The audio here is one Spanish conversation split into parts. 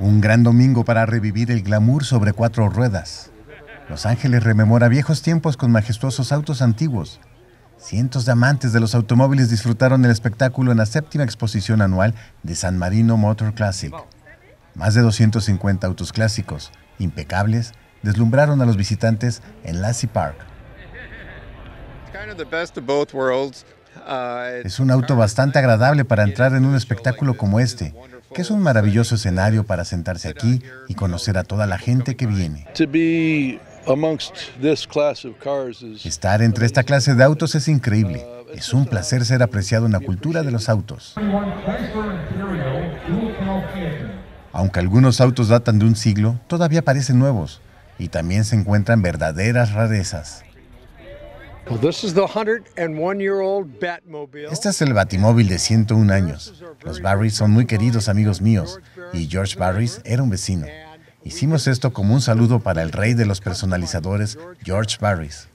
Un gran domingo para revivir el glamour sobre cuatro ruedas. Los Ángeles rememora viejos tiempos con majestuosos autos antiguos. Cientos de amantes de los automóviles disfrutaron el espectáculo en la séptima exposición anual de San Marino Motor Classic. Más de 250 autos clásicos, impecables, deslumbraron a los visitantes en Lassie Park. Uh, es un auto bastante agradable para entrar en un espectáculo como este que es un maravilloso escenario para sentarse aquí y conocer a toda la gente que viene. Estar entre esta clase de autos es increíble. Es un placer ser apreciado en la cultura de los autos. Aunque algunos autos datan de un siglo, todavía parecen nuevos y también se encuentran verdaderas rarezas. Este es el Batimóvil de 101 años. Los Barrys son muy queridos amigos míos y George Barrys era un vecino. Hicimos esto como un saludo para el rey de los personalizadores, George Barrys.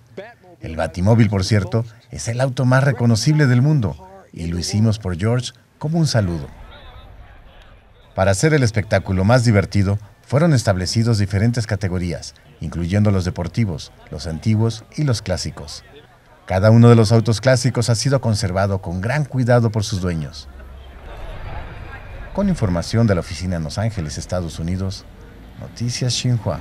El Batimóvil, por cierto, es el auto más reconocible del mundo y lo hicimos por George como un saludo. Para hacer el espectáculo más divertido, fueron establecidos diferentes categorías, incluyendo los deportivos, los antiguos y los clásicos. Cada uno de los autos clásicos ha sido conservado con gran cuidado por sus dueños. Con información de la oficina en Los Ángeles, Estados Unidos, Noticias Xinhua.